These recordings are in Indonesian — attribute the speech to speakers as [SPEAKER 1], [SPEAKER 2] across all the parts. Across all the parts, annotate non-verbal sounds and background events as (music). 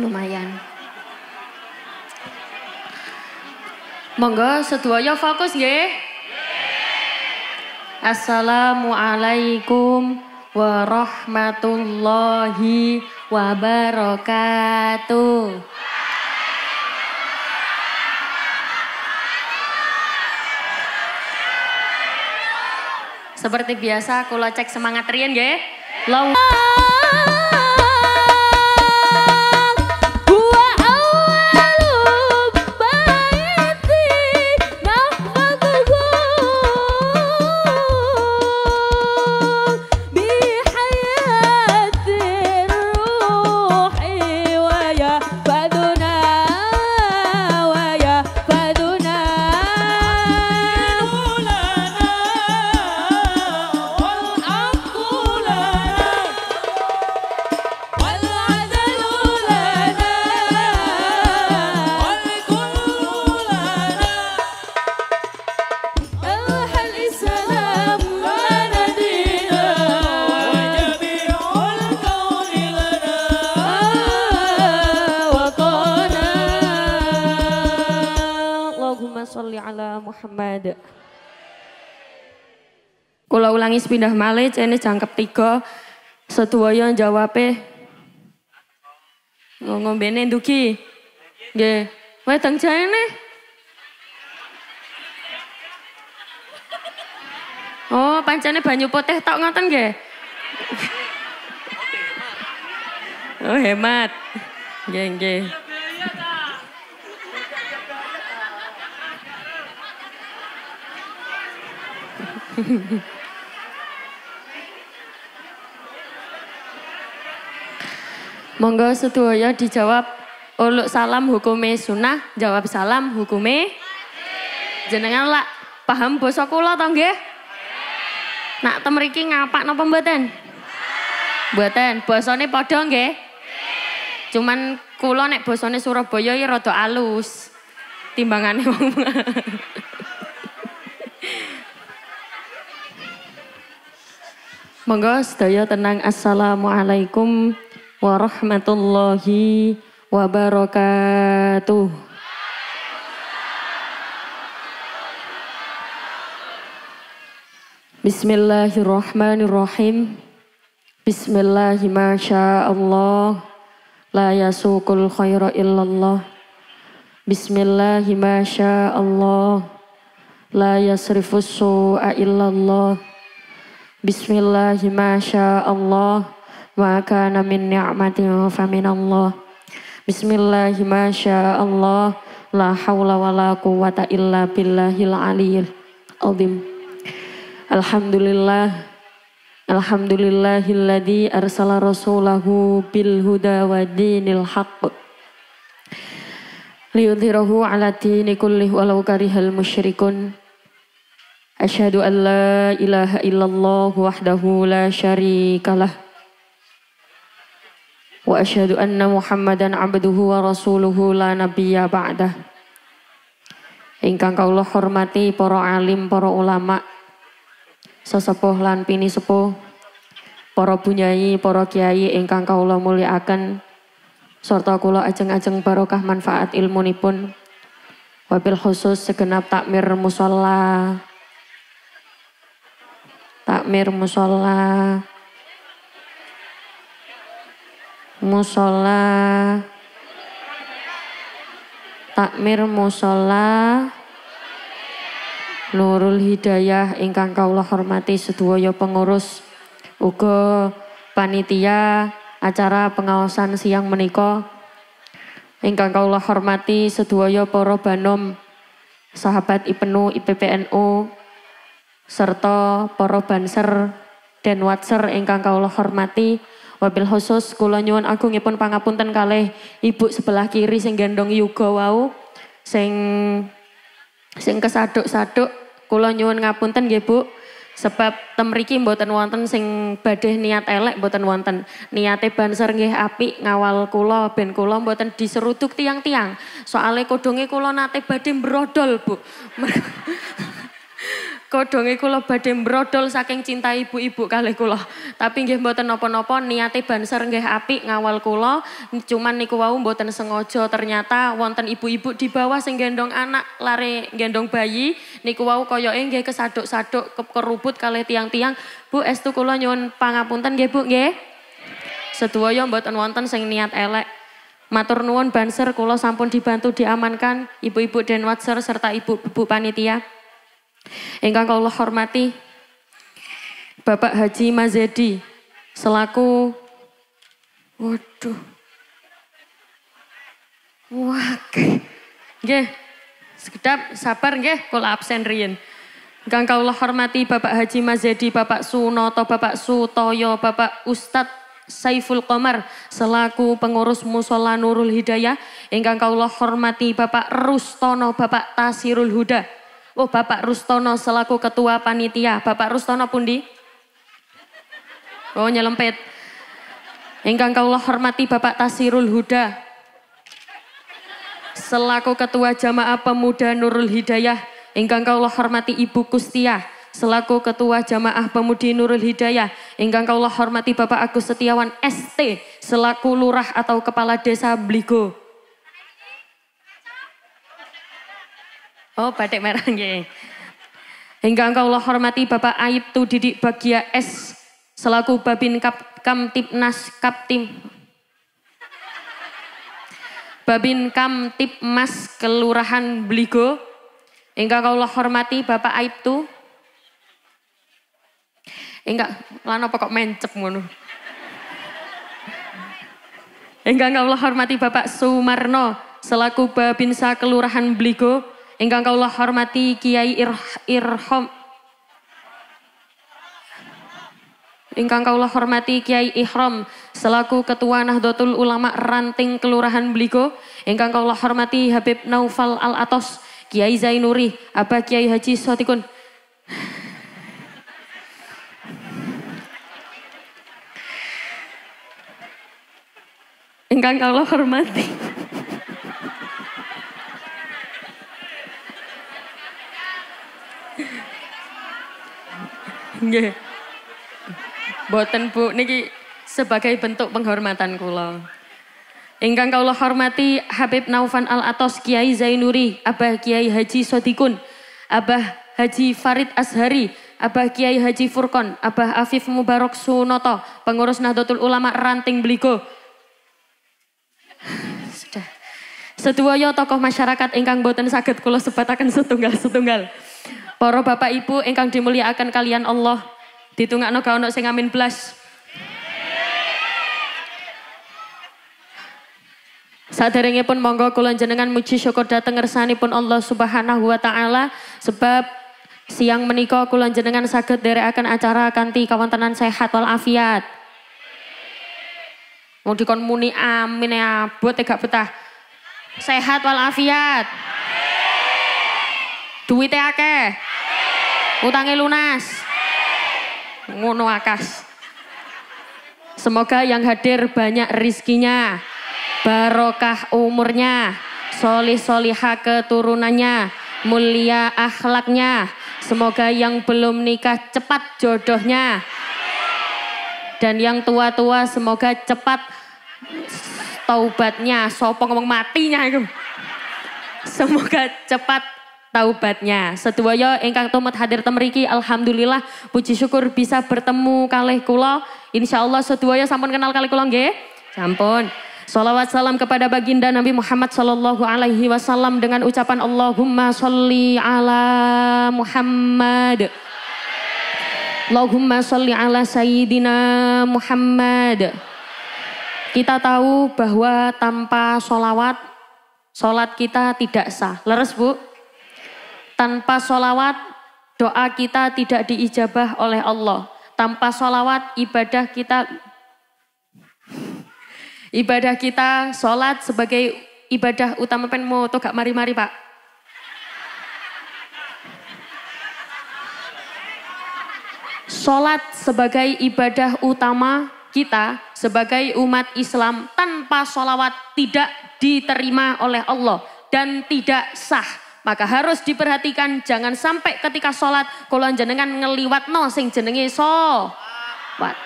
[SPEAKER 1] lumayan. Monggo sedoyo fokus nggih. Assalamualaikum warahmatullahi wabarakatuh. Seperti biasa, aku cek semangat Rian Yeah. Long. pindah malih cene jangkep tiga sedoyo jawabe ngombene ndugi nggih wedang jane Oh, pancane banyu poteh tok ngoten nggih. Oh, hemat. Nggih, nggih. (laughs) Monggo sedoyo dijawab uluk salam hukume sunnah, jawab salam hukume jenengan lak paham bosok kula tau nggih? Nak temeriki ngapak napa mboten? Mboten, basane padha nggih? Cuman kula nek basane Surabaya ya rada alus. Timbangane wong. (laughs) Monggo sedaya tenang. Assalamualaikum warahmatullahi wabarakatuh. Bismillahirrahmanirrahim. Bismillahirrahmanirrahim. La yasukul khaira illallah. Bismillahirrahmanirrahim. La yasrifus su'a illallah. Bismillahirrahmanirrahim wa kana min ni'matin faminallah bismillah ma Allah la haula la quwata illa billahil aliyil azim alhamdulillah alhamdulillahilladzi arsala rasulahu bil huda wa dinil haqq liyudhirahu ala dini kulli walau karihal musyrikun Asyhadu an la ilaha illallah wahdahu la syarikalah وأشهد أن محمدا عبده ورسوله لا نبي بعده Ingkang kaulah hormati para alim, para ulama, sesepuh lan pini sepuh, para bunyai, para kiai ingkang kaulah muliakan, serta kula ajeng-ajeng barokah manfaat ilmu nipun. Wabil khusus segenap takmir musola, takmir musola, musola takmir musola Nurul Hidayah ingkang Kaulah hormati seduoyo pengurus uga panitia acara pengawasan siang meniko. ingkang Kaulah hormati seduoyo para banom sahabat Ipenu IPPNU serta para banser dan watser ingkang Kaulah hormati Wabil khusus kula nyuwun agungipun pangapunten kalih ibu sebelah kiri sing gendong Yuga wau sing sing kesaduk-saduk kula nyuwun ngapunten nggih Bu sebab temriki mboten wonten sing badhe niat elek mboten wonten niate banser nggih apik ngawal kula ben kula mboten diseruduk tiang-tiang soale kodonge kula nate badhe brodol Bu (laughs) kodonge kula badhe mbrodol saking cinta ibu-ibu kalih kula. Tapi nggih mboten napa-napa niate banser nggih apik ngawal kula. Cuman niku wau mboten sengaja ternyata wonten ibu-ibu di bawah sing gendong anak lare gendong bayi niku wau koyoke nggih kesaduk-saduk kerubut kalih tiang-tiang. Bu estu kula nyuwun pangapunten nggih Bu nggih. Sedoyo mboten wonten sing niat elek. Matur nuwun banser kula sampun dibantu diamankan ibu-ibu Denwatser serta ibu-ibu panitia. Engkang kau allah hormati Bapak Haji Mazedi selaku waduh wak Nggih. Sekedap sabar nggih kula absen riyen. Engkang allah hormati Bapak Haji Mazedi, Bapak Sunoto, Bapak Sutoyo, Bapak ustad Saiful Komar selaku pengurus Musola Nurul Hidayah. Engkang allah hormati Bapak Rustono, Bapak Tasirul Huda. Oh Bapak Rustono selaku ketua panitia. Bapak Rustono pun pundi? Oh nyelempit. Engkang kaulah hormati Bapak Tasirul Huda. Selaku ketua jamaah pemuda Nurul Hidayah. Engkang kaulah hormati Ibu Kustia, selaku Ketua Jamaah Pemudi Nurul Hidayah. Engkang kaulah hormati Bapak Agus Setiawan ST, selaku Lurah atau Kepala Desa Bligo. Oh, batik merah nggih. Hingga engkau Allah hormati Bapak Aibtu Didik Bagia S selaku Babin Kap, Kamtipnas Kaptim Babin Kamtipmas Kelurahan Bligo Engkau Allah hormati Bapak Aibtu Enggak, lan pokok pokok mencep ngono Engkau Allah hormati Bapak Sumarno selaku Babinsa Kelurahan Bligo Engkang kaulah hormati Kiai Irham Ingkang kaulah hormati Kiai Ihram selaku Ketua Nahdlatul Ulama Ranting Kelurahan Bligo. Ingkang kaulah hormati Habib Naufal Al Atos, Kiai Zainuri, Apa Kiai Haji Sotikun. Ingkang kaulah hormati. Nggih. Boten Bu, niki sebagai bentuk penghormatan kula. Ingkang kula hormati Habib Naufan Al Atos Kiai Zainuri, Abah Kiai Haji Sodikun, Abah Haji Farid Azhari, Abah Kiai Haji Furkon, Abah Afif Mubarok Sunoto, pengurus Nahdlatul Ulama Ranting Bligo. Sudah. Sedoyo tokoh masyarakat ingkang boten saged kula sebataken setunggal-setunggal. Para Bapak Ibu ingkang dimuliakan kalian Allah, ditungakno ga ono sing amin blas. pun monggo kula jenengan muji syukur dhateng pun Allah Subhanahu wa taala sebab siang menika kula jenengan saged akan acara kanthi kawontenan sehat wal afiat. Mau dikon muni amin ya abot gak betah. Sehat wal afiat. Duitnya akeh. Utangnya lunas. Ngono akas. Semoga yang hadir banyak rizkinya. Barokah umurnya. Solih soliha keturunannya. Mulia akhlaknya. Semoga yang belum nikah cepat jodohnya. Dan yang tua-tua semoga cepat taubatnya. Sopong ngomong matinya itu. Semoga cepat taubatnya. Sedoyo ingkang tomat hadir temeriki alhamdulillah puji syukur bisa bertemu kalih kula. Insyaallah sedoyo sampun kenal kalih kula nggih. Sampun. Salawat salam kepada baginda Nabi Muhammad sallallahu alaihi wasallam dengan ucapan Allahumma sholli ala Muhammad. Allahumma sholli ala sayyidina Muhammad. Kita tahu bahwa tanpa solawat, solat kita tidak sah. Leres bu? Tanpa solawat, doa kita tidak diijabah oleh Allah. Tanpa solawat, ibadah kita ibadah kita sholat sebagai ibadah utama pen mau gak mari-mari pak sholat sebagai ibadah utama kita sebagai umat Islam tanpa sholawat tidak diterima oleh Allah dan tidak sah maka harus diperhatikan jangan sampai ketika sholat kalau jenengan ngeliwat no sing jenenge sholawat.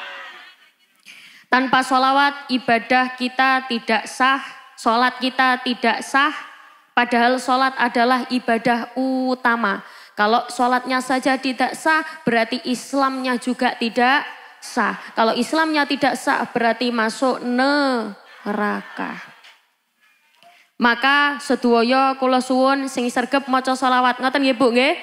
[SPEAKER 1] Tanpa sholawat ibadah kita tidak sah, sholat kita tidak sah. Padahal sholat adalah ibadah utama. Kalau sholatnya saja tidak sah berarti Islamnya juga tidak sah. Kalau Islamnya tidak sah berarti masuk neraka. Maka sedoyo kula suwun sing sergep maca selawat. Ngoten nggih Bu nggih?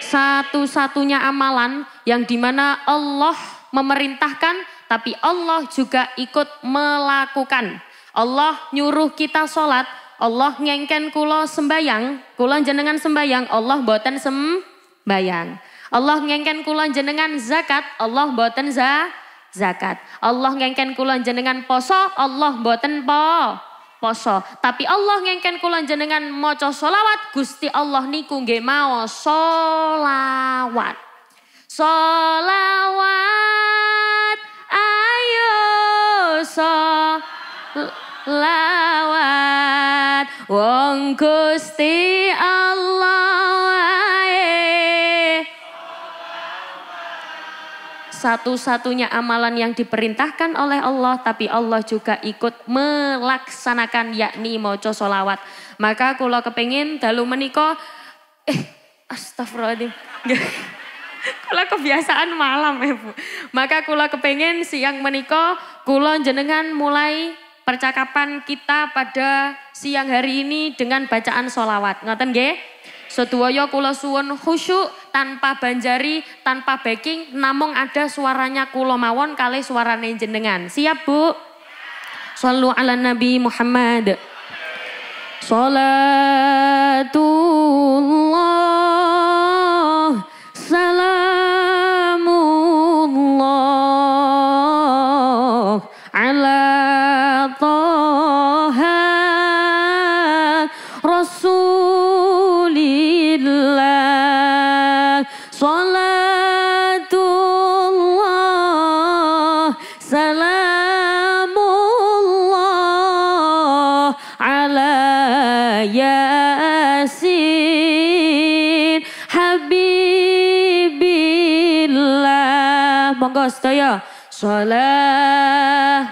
[SPEAKER 1] Satu-satunya amalan yang dimana Allah memerintahkan tapi Allah juga ikut melakukan. Allah nyuruh kita sholat, Allah ngengken kulo sembayang, kula jenengan sembayang, Allah boten sembayang. Allah ngengken kula jenengan zakat, Allah boten za zakat. Allah ngengken kula jenengan poso, Allah boten po poso. Tapi Allah ngengken kula jenengan moco solawat, Gusti Allah niku nge mau solawat. Solawat ayo solawat wong Gusti Allah satu-satunya amalan yang diperintahkan oleh Allah, tapi Allah juga ikut melaksanakan yakni moco solawat. Maka kalau kepingin dalu menikah eh astagfirullahaladzim. (laughs) kula kebiasaan malam ya Bu. Maka kula kepengen siang meniko, kula jenengan mulai percakapan kita pada siang hari ini dengan bacaan solawat. Ngoten nggih? Sedoyo kula suwun khusyuk tanpa banjari, tanpa backing, namung ada suaranya kulomawon kali suara jenengan. Siap bu? Sallu ala Nabi Muhammad. Salatullah الصلاة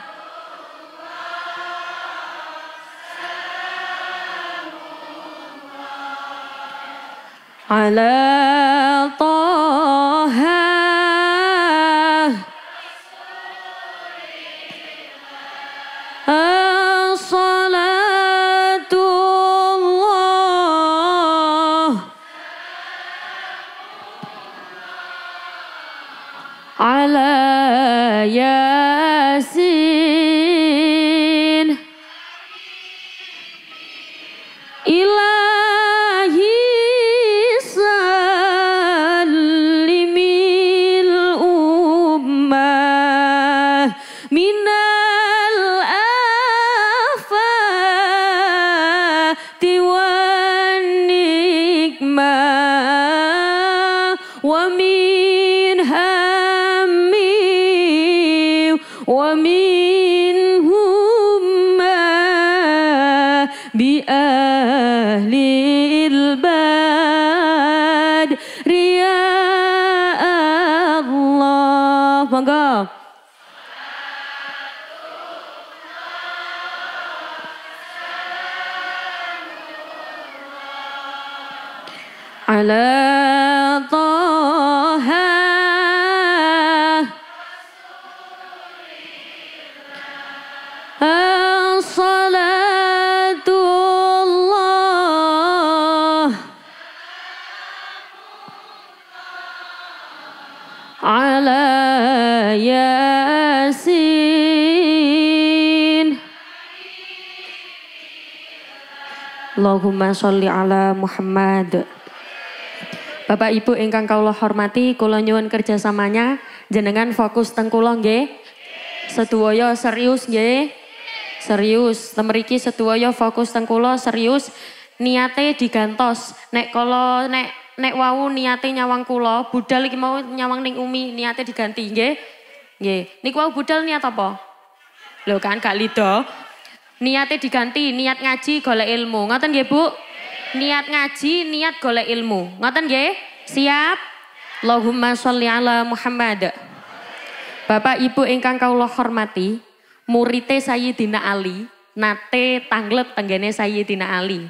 [SPEAKER 1] على على ياسين Allahumma sholli ala Muhammad. Bapak Ibu ingkang kawula hormati, kula nyuwun kerjasamanya jenengan fokus teng kula Setuoyo serius nggih. Serius, temeriki setuoyo fokus teng serius. Niate digantos. Nek kala nek nek wau niate nyawang kula, budal iki mau nyawang neng umi, niate diganti nggih. Nggih. Niku wau budal niat apa? Lho kan gak lido. Niatnya diganti, niat ngaji golek ilmu. Ngoten nggih, Bu? Niat ngaji, niat golek ilmu. Ngoten nggih? Siap? Allahumma sholli ala Muhammad. Bapak Ibu ingkang kawula hormati, murite Sayyidina Ali nate tanglet tenggene Sayyidina Ali.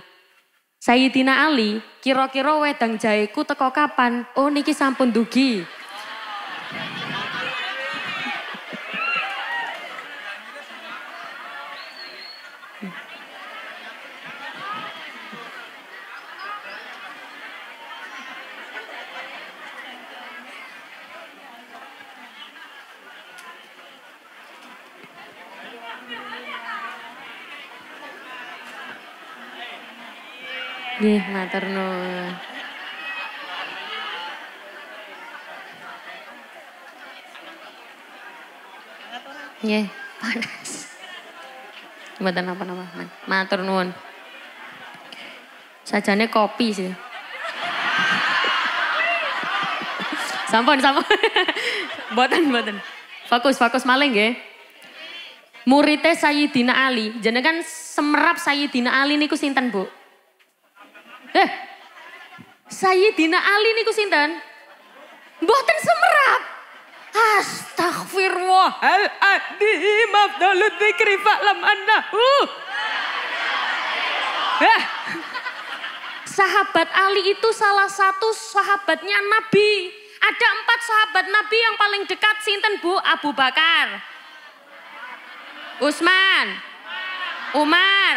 [SPEAKER 1] Sayyidina Ali, kira-kira wedang jaiku teko kapan? Oh niki sampun dugi. Gih, matur nuwun. Nggih, panas. Mboten apa-apa, napa Matur nuwun. Sajane kopi sih. sampun, sampun. boten, boten. Fokus, fokus maling nggih. Murite Sayyidina Ali, jenengan semerap Sayyidina Ali niku sinten, Bu? Eh, dina Ali niku sinten? Mboten semerap. Astagfirullahaladzim Abdullah dikri fa'lam uh Eh, sahabat Ali itu salah satu sahabatnya Nabi. Ada empat sahabat Nabi yang paling dekat sinten Bu Abu Bakar, Usman, Umar,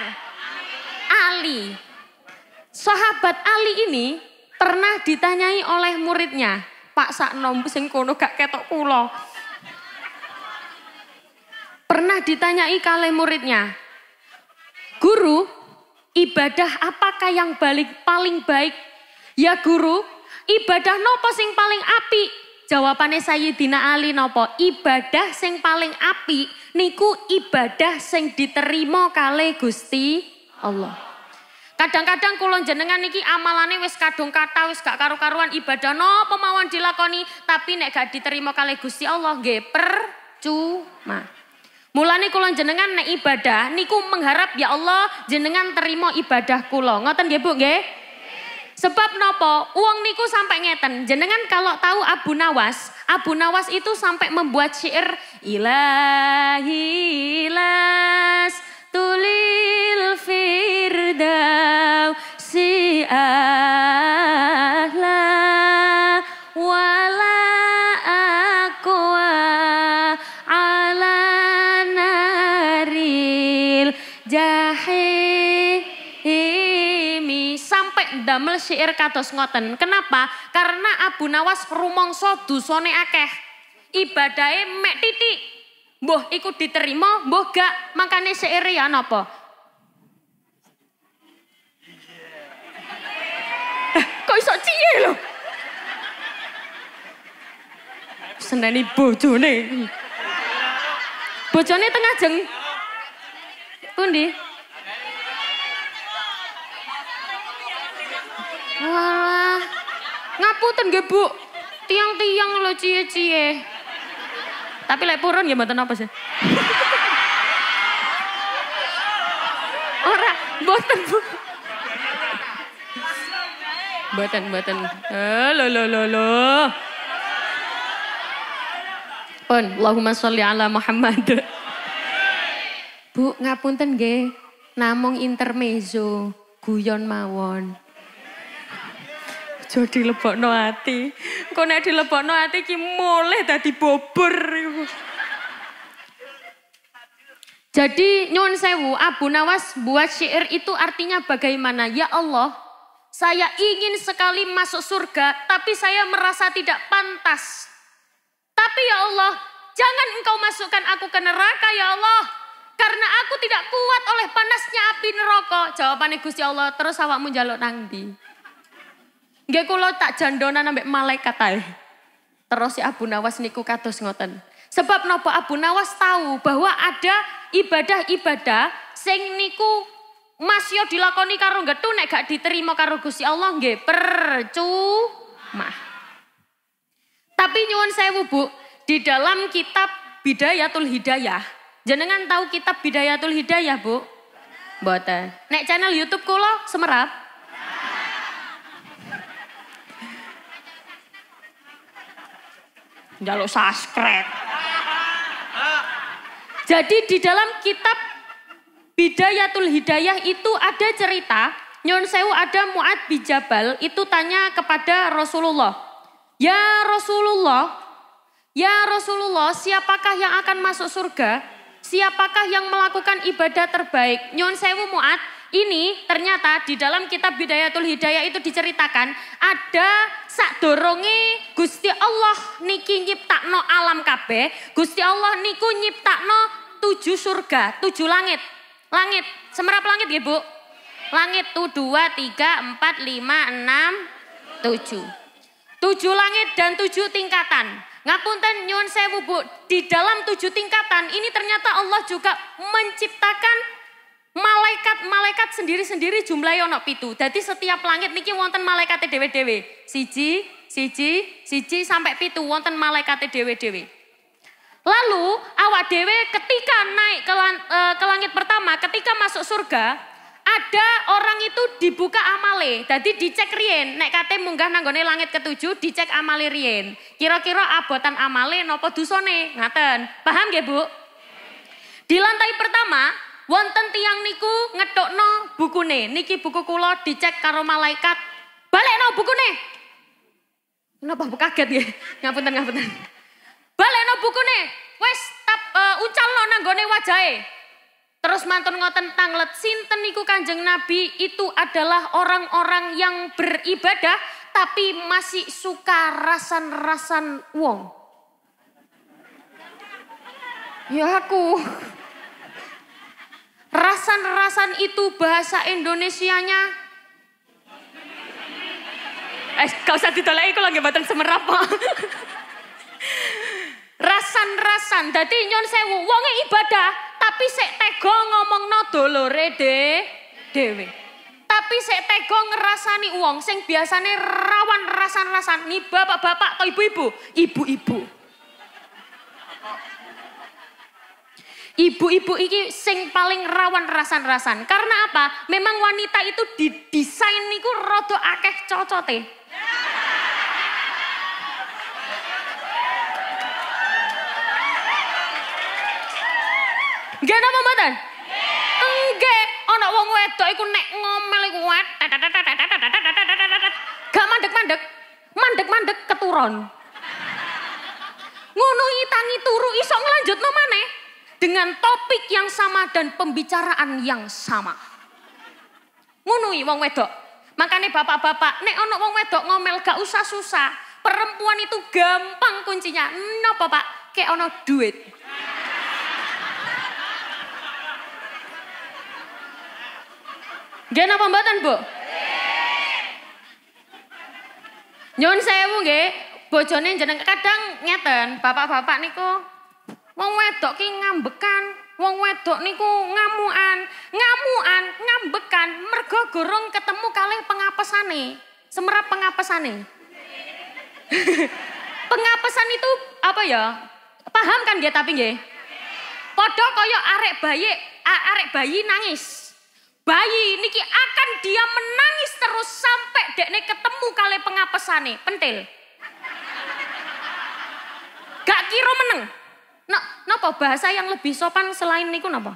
[SPEAKER 1] Ali. Sahabat Ali ini pernah ditanyai oleh muridnya, Pak Saknom sing kono gak ketok kula. Pernah ditanyai kalih muridnya, "Guru, ibadah apakah yang balik paling baik?" "Ya guru, ibadah nopo sing paling api?" Jawabannya Sayyidina Ali nopo, ibadah sing paling api niku ibadah sing diterima kali Gusti Allah. Kadang-kadang kulon jenengan niki amalane wis kadung kata wis gak karu-karuan ibadah no, pemawon dilakoni tapi nek gak diterima kali Gusti Allah nggih percuma. Mulane kulon jenengan nek ibadah niku mengharap ya Allah jenengan terima ibadah kulo. Ngoten nggih Bu nggih? Sebab nopo, uang niku sampai ngeten. Jenengan kalau tahu Abu Nawas, Abu Nawas itu sampai membuat syair ilahilas tulil si ahla wala aqwa ala naril jahimi sampai damel syair kados ngoten kenapa karena Abu Nawas rumongso dusone akeh ibadahe mek titik Mbah iku diterima, mbah gak. Makane seirean ya, apa? Eh, kok iso cie lho? Seneni bojone. Bojone tengah jeng. Pundi? Wah, ngapu tenge Bu. Tiang-tiang lo cie cie. Tapi lek purun nggih mboten apa sih. Ora, mboten. Mboten, mboten. Eh, lo lo lo lo. Pun, Allahumma sholli ala Muhammad. Bu, ngapunten nggih. Namung intermezzo guyon mawon. Aja dilebokno ati. kok nek dilebokno ati ki mulih mulai bobor Jadi nyun sewu, Abu Nawas buat syair itu artinya bagaimana? Ya Allah, saya ingin sekali masuk surga, tapi saya merasa tidak pantas. Tapi ya Allah, jangan engkau masukkan aku ke neraka ya Allah. Karena aku tidak kuat oleh panasnya api neraka. Jawabannya Gusti Allah, terus awakmu jaluk nangdi. Nggih kulo tak jandonan ambek malaikat ae. Terus si Abu Nawas niku kados ngoten. Sebab nopo Abu Nawas tahu bahwa ada ibadah-ibadah sing niku masih dilakoni karo getu nek gak diterima karo Gusti Allah nggih percuma. Tapi nyuwun saya Bu, di dalam kitab Bidayatul Hidayah, jenengan tahu kitab Bidayatul Hidayah Bu? Boten. Nek channel YouTube kulo semerap, Jaluk subscribe. (laughs) Jadi di dalam kitab Bidayatul Hidayah itu ada cerita Nyon Sewu ada Mu'ad Bijabal itu tanya kepada Rasulullah. Ya Rasulullah, ya Rasulullah siapakah yang akan masuk surga? Siapakah yang melakukan ibadah terbaik? Nyon Sewu Mu'ad ini ternyata di dalam kitab Bidayatul Hidayah itu diceritakan ada sak dorongi Gusti Allah niki nyiptakno alam kabeh, Gusti Allah niku nyiptakno tujuh surga, tujuh langit. Langit, semerap langit ya Bu? Langit tuh dua, tiga, empat, lima, enam, tujuh. Tujuh langit dan tujuh tingkatan. Ngapunten nyuwun sewu Bu, di dalam tujuh tingkatan ini ternyata Allah juga menciptakan Malaikat-malaikat sendiri-sendiri jumlahnya ono pitu. Jadi setiap langit niki wonten malaikat dewe-dewe. Siji, siji, siji sampai pitu wonten malaikat dewe-dewe. Lalu awak dewe ketika naik ke, lang, e, ke langit pertama, ketika masuk surga, ada orang itu dibuka amale. Jadi dicek rien, naik kate munggah nanggone langit ketujuh, dicek amale rien. Kira-kira abotan amale nopo dusone, ngaten. Paham gak Bu? Di lantai pertama Wonten tiang niku no buku bukune. Niki buku kulo dicek karo malaikat. no buku bukune. Kenapa aku kaget ya? (laughs) Ngapunten ngapunten. buku bukune. Wes tap uh, eh, no nanggone wajahe. Terus mantun ngoten tanglet sinten niku Kanjeng Nabi itu adalah orang-orang yang beribadah tapi masih suka rasan-rasan wong. Ya aku. Rasan-rasan itu bahasa Indonesianya. Eh, gak usah ditolak kalau nggak baten semerap Rasan-rasan, jadi nyon sewu, wongnya ibadah, tapi saya tega ngomong no dolore de, dewe. Tapi sek tega ngerasani uang, sing biasanya rawan rasan-rasan, nih bapak-bapak atau ibu-ibu, ibu-ibu ibu-ibu ini sing paling rawan rasan-rasan. Karena apa? Memang wanita itu didesain niku rodo akeh cocote. Gak nama mboten? Enggak, ana wong wedok iku nek ngomel iku gak mandek-mandek, mandek-mandek keturun. Ngono tangi turu iso no maneh dengan topik yang sama dan pembicaraan yang sama. Ngunui wong wedok. Makanya bapak-bapak, nek ono wong wedok ngomel gak usah susah. Perempuan itu gampang kuncinya. No bapak, kayak ono duit. Gak apa mbatan bu? Nyon saya bu gak? Bojone jeneng kadang ngeten, bapak-bapak niku Wong wedok ki ngambekan, wong wedok niku ngamuan, ngamuan, ngambekan mergo gorong ketemu kalih pengapesane. Semerap pengapesane. (laughs) pengapesan itu apa ya? Paham kan dia tapi nggih? Padha kaya arek bayi, arek bayi nangis. Bayi niki akan dia menangis terus sampai dekne ketemu kali pengapesane, pentil. Gak kira meneng. Nah, napa bahasa yang lebih sopan selain niku napa?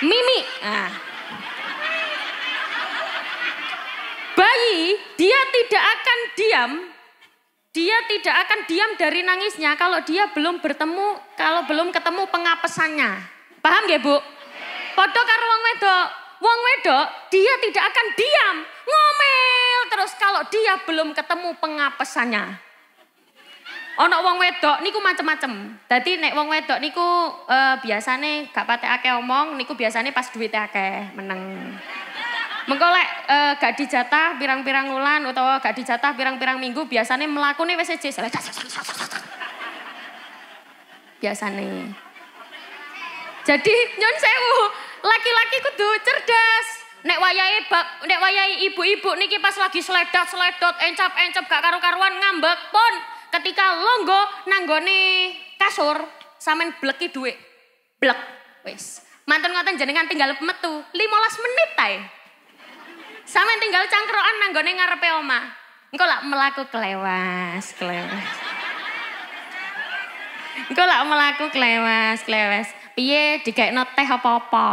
[SPEAKER 1] Mimi. Nah. Bayi, dia tidak akan diam. Dia tidak akan diam dari nangisnya kalau dia belum bertemu, kalau belum ketemu pengapesannya. Paham gak Bu? Podo karo wong wedok, wong wedok dia tidak akan diam, ngomel terus kalau dia belum ketemu pengapesannya. Ono wong wedok niku macem-macem. Tadi nek wong wedok niku uh, biasane gak pate akeh omong, niku biasane pas duit ake meneng. Mengkolek uh, eh, gak dijatah pirang-pirang ulan utawa gak dijatah pirang-pirang minggu biasane melakukan wis Biasanya. Biasane. Jadi nyon sewu, laki-laki kudu cerdas. Nek wayai bab nek wayai ibu-ibu niki pas lagi seledot seledot encap-encap gak karu-karuan ngambek pon ketika longgo nanggone kasur samen bleki duit, Blek. wes mantan ngatain jenengan tinggal metu 15 menit tay samen tinggal cangkroan nanggone ngarepe oma, Engko lak melaku kelewas, kelewas. Engko lak melaku kelewas, kelewas piye dikekno teh apa-apa.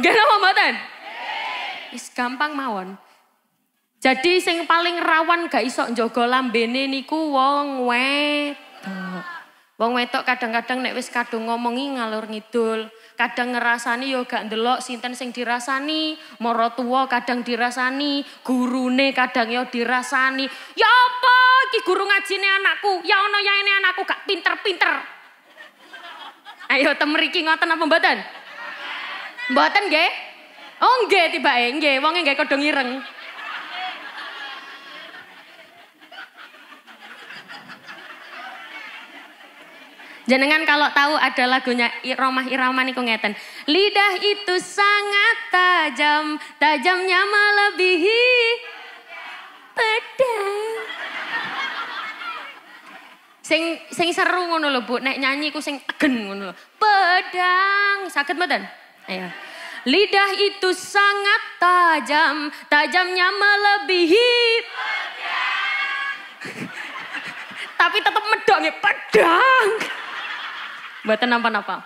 [SPEAKER 1] gak napa mboten? Wis gampang mawon. Jadi sing paling rawan gak iso njogo lambene niku wong wedok. Wong wedok kadang-kadang nek wis kadung ngomongi ngalur ngidul kadang ngerasani yo gak ndelok sinten sing dirasani, moro tua kadang dirasani, gurune kadang yo dirasani. Ya apa iki guru ngajine anakku? Ya ono ya ini anakku gak pinter-pinter. Ayo temeriki ngoten apa mboten? Mboten nggih? Oh nggih tiba nggih, wong nggih kodho ireng. Jenengan kalau tahu ada lagunya Romah Irama niku ngeten. Lidah itu sangat tajam, tajamnya melebihi pedang. Sing sing seru ngono lho, Bu. naik nyanyi ku sing agen ngono lho. Pedang, sakit mboten? Ayo. Lidah itu sangat tajam, tajamnya melebihi pedang. (laughs) Tapi tetap ya pedang buat apa-apa.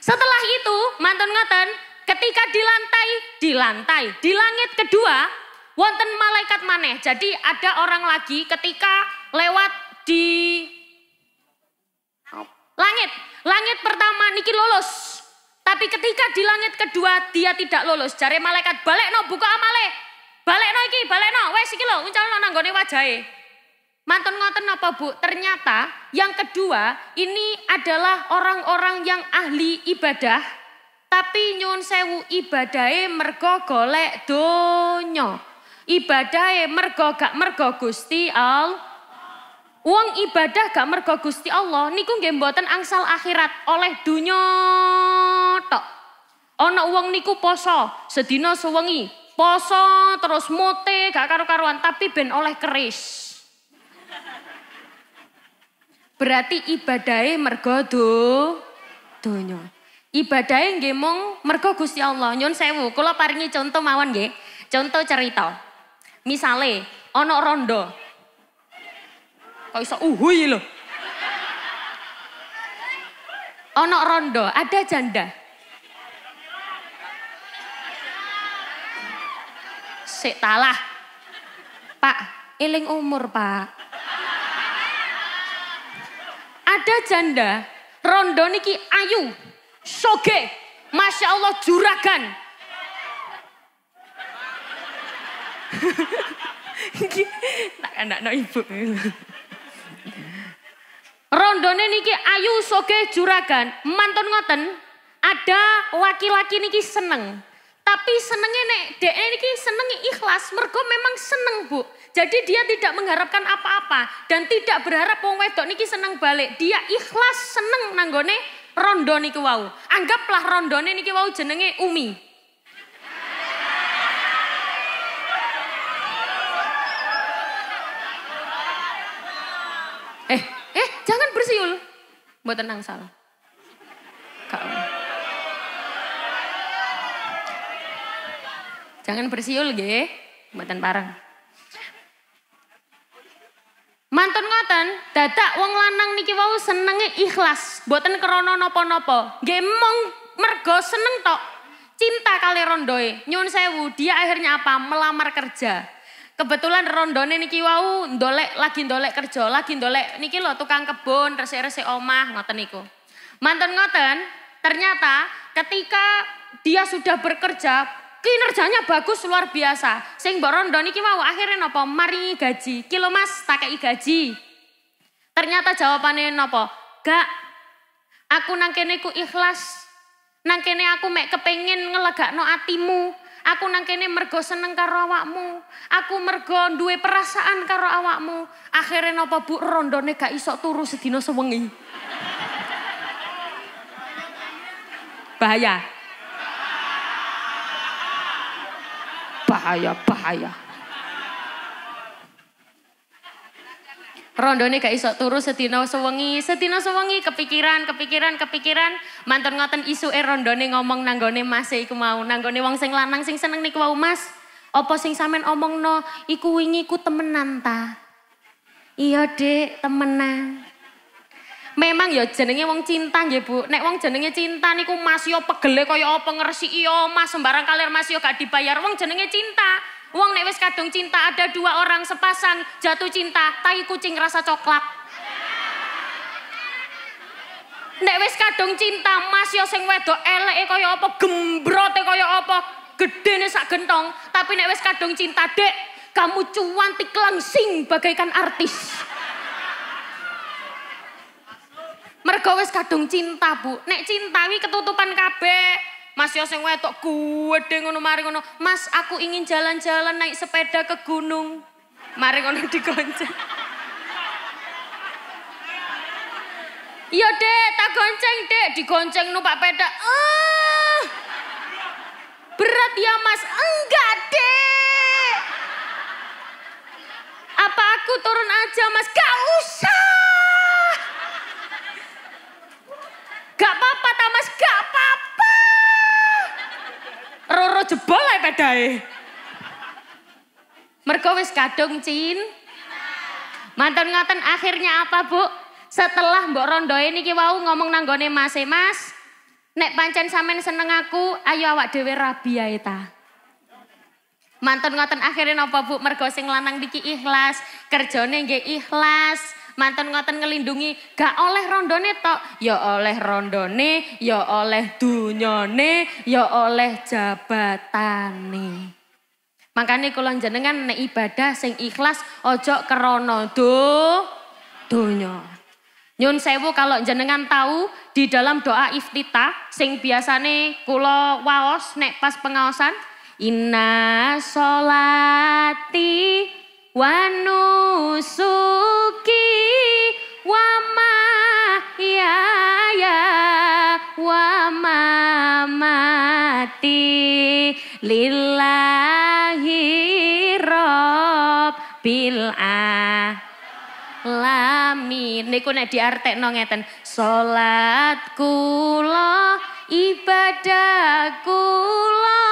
[SPEAKER 1] Setelah itu, mantan ngoten, ketika di lantai, di lantai, di langit kedua, wonten malaikat maneh. Jadi ada orang lagi ketika lewat di langit. Langit pertama niki lolos. Tapi ketika di langit kedua dia tidak lolos. Jare malaikat balik no buka amale. Balik no iki, balik no. Wes iki lho, uncal no nanggone wajahe. Mantan ngoten apa Bu? Ternyata yang kedua ini adalah orang-orang yang ahli ibadah tapi nyun sewu ibadahe mergo golek donyo. Ibadahe mergo gak mergo Gusti Allah. Uang ibadah gak mergo Gusti Allah niku gembotan angsal akhirat oleh dunyo tok. Ono uang niku poso sedino sewengi, poso terus mote gak karu-karuan tapi ben oleh keris. Berarti ibadahnya mergo do donya. Ibadahnya nggih mung mergo Gusti Allah. Nyun sewu, kula paringi contoh mawon nggih. Contoh cerita. Misale ana rondo. Kok iso uhuy lho. Ana rondo, ada janda. Sik talah. Pak, eling umur, Pak. Ada janda, rondo niki ayu, soge, masya Allah juragan. tak anak no ibu. Rondone niki ayu soge juragan, mantun ngoten. Ada laki-laki niki seneng, tapi senengnya nek dek niki senengnya ikhlas, mergo memang seneng bu. Jadi dia tidak mengharapkan apa-apa dan tidak berharap wong wedok niki seneng balik. Dia ikhlas seneng nanggone rondo niki wau. Anggaplah rondone niki wau jenenge Umi. Eh, eh jangan bersiul. Mbok tenang salah. Jangan bersiul nggih, mboten pareng mantan ngoten, dadak wong lanang niki wau senenge ikhlas, boten krono nopo-nopo. Gemong mergo seneng tok. Cinta kali rondoe, nyun sewu, dia akhirnya apa? Melamar kerja. Kebetulan rondone niki wau ndolek lagi ndolek kerja, lagi ndolek niki lo tukang kebun, resi-resi omah ngoten niku. Mantun ngoten, ternyata ketika dia sudah bekerja kinerjanya bagus luar biasa. Sing mbok niki mau akhirnya nopo maringi gaji. Kilo Mas takai gaji. Ternyata jawabannya nopo? Gak. Aku nangkene ku ikhlas. Nangkene aku mek kepengen ngelagak no atimu. Aku nangkene mergo seneng karo awakmu. Aku mergo duwe perasaan karo awakmu. Akhirnya nopo Bu rondone gak iso turu sedino sewengi. Bahaya. bahaya, bahaya. Rondone gak iso turu setina sewengi, setina sewengi kepikiran, kepikiran, kepikiran. mantan ngoten isu e rondone ngomong nanggone mas iku mau, nanggone wong sing lanang sing seneng niku mau mas. Apa sing samen omong no, iku wingi ku temenan ta. Iya dek, temenan. Memang ya jenenge wong cinta nggih Bu. Nek wong jenenge cinta niku Mas yo pegele kaya apa ngresiki iya, yo Mas sembarang kalir Mas yo gak dibayar wong jenenge cinta. Wong nek wis kadung cinta ada dua orang sepasang jatuh cinta tai kucing rasa coklat. Nek wis kadung cinta Mas yo sing wedok eleke kaya apa gembrote kaya apa gedene sak gentong tapi nek wis kadung cinta Dek kamu cuantik langsing bagaikan artis. Mergo wis kadung cinta, Bu. Nek cinta wi ketutupan kabeh. Mas yo sing wetok gede ngono mari ngono. Mas aku ingin jalan-jalan naik sepeda ke gunung. Mari ngono (laughs) digonceng. Iya deh, tak gonceng di digonceng numpak peda. Uh, berat ya mas, enggak deh. Apa aku turun aja mas? Gak usah. Gak apa-apa Tamas, gak apa-apa. Roro jebol ae pedae. Mergo wis kadung cin. mantan ngoten akhirnya apa, Bu? Setelah Mbok Rondoe niki wau ngomong nanggone Mas, e, Mas, nek pancen samen seneng aku, ayo awak dewi rabi ae ta. Mantan ngoten akhirnya apa Bu? Mergo sing lanang diki ikhlas, kerjone nggih ikhlas mantan ngoten ngelindungi gak oleh rondone tok ya oleh rondone ya oleh dunyone ya oleh jabatane makanya kalau jenengan nek ibadah sing ikhlas ojo kerono do dunya Nyun sewu kalau jenengan tahu di dalam doa iftita sing biasane kula waos nek pas pengaosan inna solati wanusuki wamahaya wamamati lillahi rabbil alamin niku nek diartekno ngeten salat kula ibadah kula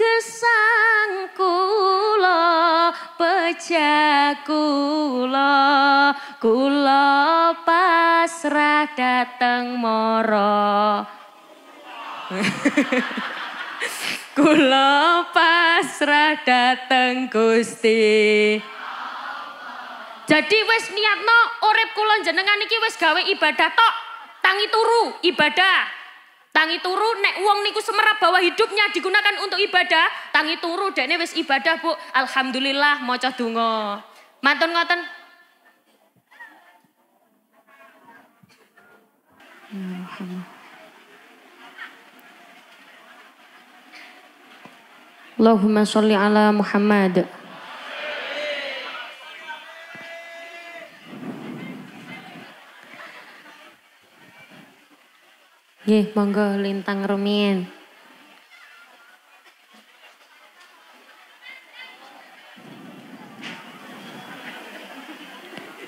[SPEAKER 1] gesang kula pejak kulo kula pasrah dateng moro (laughs) kulo pasrah dateng Gusti jadi wis niatno urip kula jenengan iki wes gawe ibadah tok tangi turu ibadah Tangi turu nek uang niku semerap bahwa hidupnya digunakan untuk ibadah, tangi turu dekne wis ibadah, Bu. Alhamdulillah moco dungo. Mantun ngoten. Allahumma sholli ala Muhammad. Nggih, monggo lintang Rumien.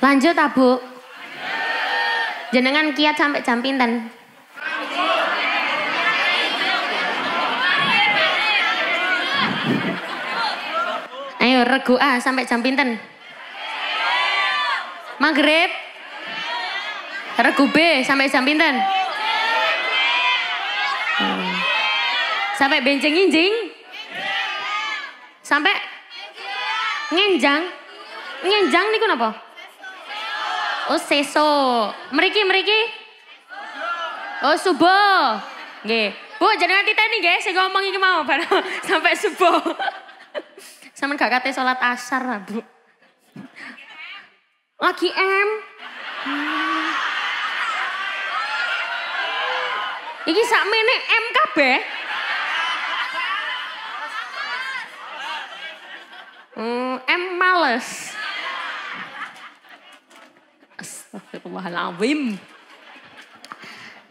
[SPEAKER 1] Lanjut, Abu. Jenengan kiat sampai jam pinten? Ayo regu ah sampai jam pinten? Maghrib. Regu B sampai jam pinten? Sampai benceng injing? Sampai ngenjang? Ngenjang niku napa? Oh seso. Meriki meriki? Oh subuh. Nggih. Bu nanti tadi guys, saya ngomong ini mau (laughs) sampai subuh. (laughs) sama gak kate salat asar lah, Bu. Lagi M. Hmm. ini sak menek M kabeh. Mm, em M males. Astagfirullahaladzim.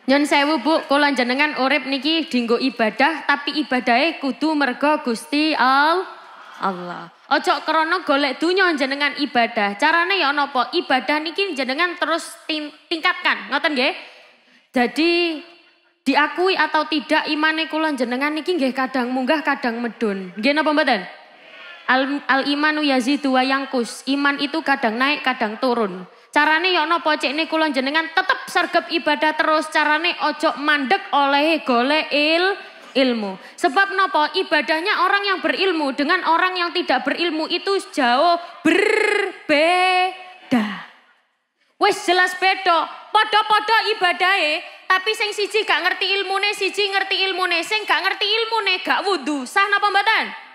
[SPEAKER 1] Nyon sewu bu, kula jenengan urip niki dinggo ibadah, tapi ibadahnya kudu mergo gusti al Allah. Ojo krono golek dunya jenengan ibadah. Caranya ya nopo ibadah niki jenengan terus tingkatkan, ngoten ge? Jadi diakui atau tidak imane kula jenengan niki nggih kadang munggah kadang medun. Nggih napa mboten? Al, al imanu yazidu wa yangkus. Iman itu kadang naik, kadang turun. Carane yo ya pocek ini kulon jenengan tetep sergap ibadah terus, carane ojo mandek oleh gole il ilmu. Sebab nopo ibadahnya orang yang berilmu dengan orang yang tidak berilmu itu jauh berbeda. Wes jelas bedo podo-podo ibadahe, tapi sing siji gak ngerti ilmune, siji ngerti ilmune, sing gak ngerti ilmune gak wudu. Sah napa mboten?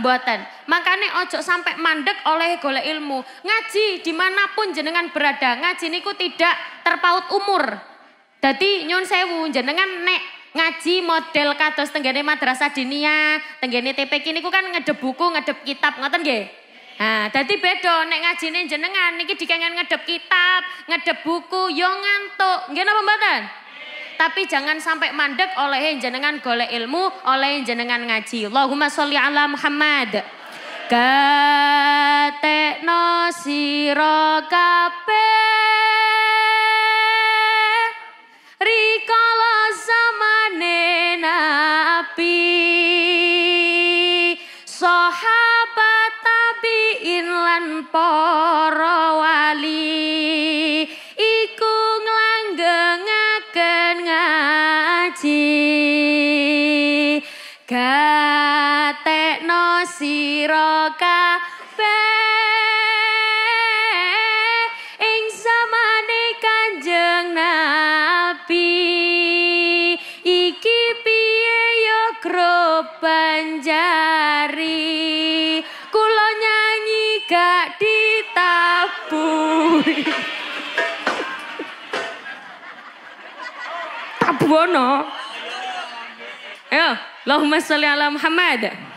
[SPEAKER 1] Buatan. Makanya ojo sampai mandek oleh golek ilmu. Ngaji dimanapun jenengan berada. Ngaji niku tidak terpaut umur. Jadi nyun sewu jenengan nek ngaji model kados tenggene madrasah dinia, tenggene TPK niku kan ngedep buku, ngedep kitab, ngoten nggih? Nah, dadi beda nek ngajine jenengan niki dikengen ngedep kitab, ngedep buku, yo ngantuk. Nggih napa mboten? tapi jangan sampai mandek oleh jenengan golek ilmu, oleh jenengan ngaji. Allahumma sholli ala Muhammad. no siro kape. Rikolo zamane nabi Sohabat tabiin lan poro wali sira kabeh ing zamane Kanjeng Nabi iki piye yo ya, grup banjari kula nyanyi gak ditabui tabuono Ya, Allahumma salli ala Muhammad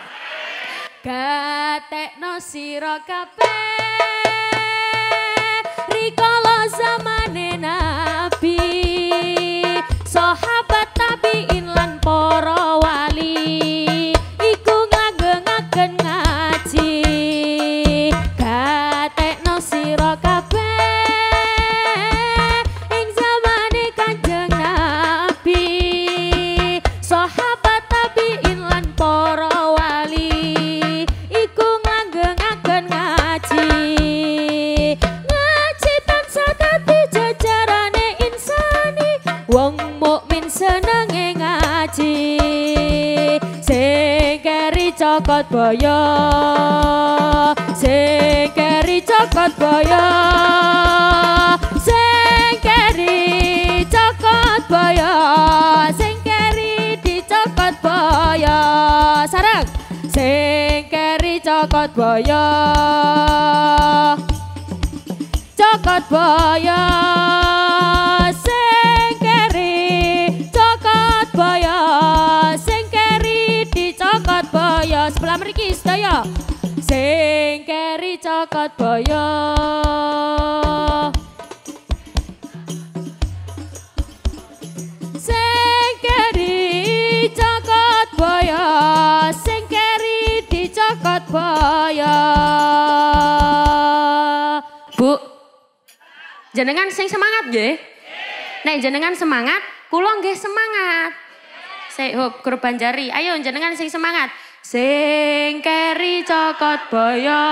[SPEAKER 1] gatekno sira kabeh rikala zaman Boyo Cokot Boyo sing keri Cokot Boyo sing keri sebelah mriki sedaya jenengan sing semangat nggih? Nek jenengan semangat, kulong nggih semangat. Saya hub grup Banjari, ayo jenengan sing semangat. Sing keri cokot boyo.